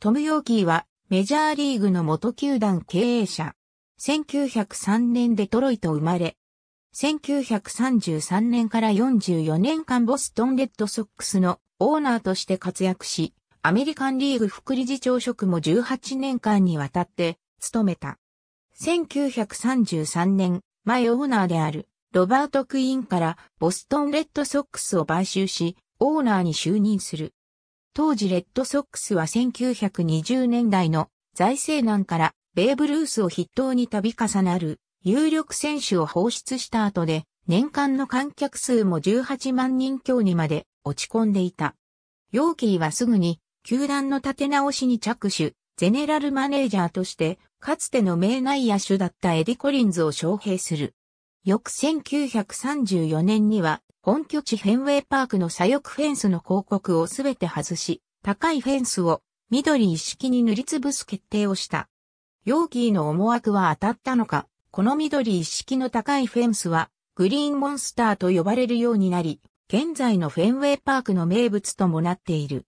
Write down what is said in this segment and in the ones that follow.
トム・ヨーキーはメジャーリーグの元球団経営者。1903年デトロイト生まれ。1933年から44年間ボストンレッドソックスのオーナーとして活躍し、アメリカンリーグ副理事長職も18年間にわたって務めた。1933年、前オーナーであるロバート・クイーンからボストンレッドソックスを買収し、オーナーに就任する。当時レッドソックスは1920年代の財政難からベーブ・ルースを筆頭に度重なる有力選手を放出した後で年間の観客数も18万人強にまで落ち込んでいた。ヨーキーはすぐに球団の立て直しに着手、ゼネラルマネージャーとしてかつての名内野手だったエディ・コリンズを招聘する。翌1934年には本拠地フェンウェイパークの左翼フェンスの広告をすべて外し、高いフェンスを緑一式に塗りつぶす決定をした。ヨーキーの思惑は当たったのか、この緑一式の高いフェンスはグリーンモンスターと呼ばれるようになり、現在のフェンウェイパークの名物ともなっている。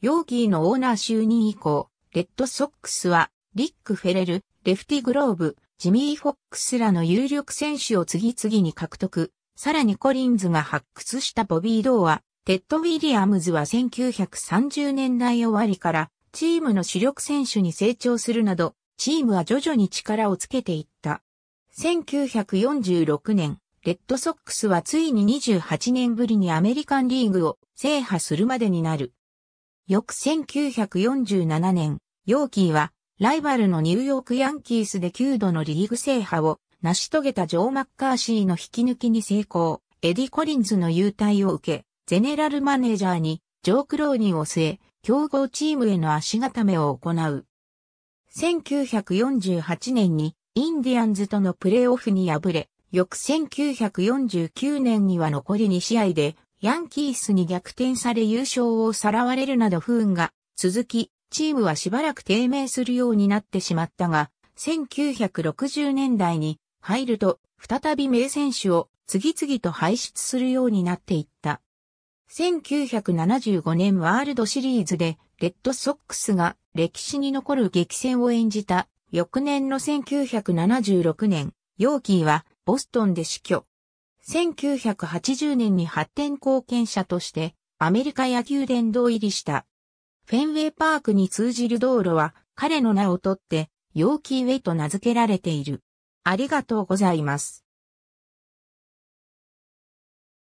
ヨーキーのオーナー就任以降、レッドソックスはリック・フェレル、レフティ・グローブ、ジミー・フォックスらの有力選手を次々に獲得、さらにコリンズが発掘したボビー・ドーア、テッド・ウィリアムズは1930年代終わりからチームの主力選手に成長するなど、チームは徐々に力をつけていった。1946年、レッドソックスはついに28年ぶりにアメリカンリーグを制覇するまでになる。翌1947年、ヨーキーはライバルのニューヨークヤンキースで9度のリーグ制覇を成し遂げたジョー・マッカーシーの引き抜きに成功、エディ・コリンズの優待を受け、ゼネラルマネージャーにジョー・クローニーを据え、強豪チームへの足固めを行う。1948年にインディアンズとのプレーオフに敗れ、翌1949年には残り2試合でヤンキースに逆転され優勝をさらわれるなど不運が続き、チームはしばらく低迷するようになってしまったが、1960年代に入ると、再び名選手を次々と輩出するようになっていった。1975年ワールドシリーズで、レッドソックスが歴史に残る激戦を演じた、翌年の1976年、ヨーキーはボストンで死去。1980年に発展貢献者として、アメリカ野球殿堂入りした。フェンウェイパークに通じる道路は、彼の名をとって、ヨーキーウェイと名付けられている。ありがとうございます。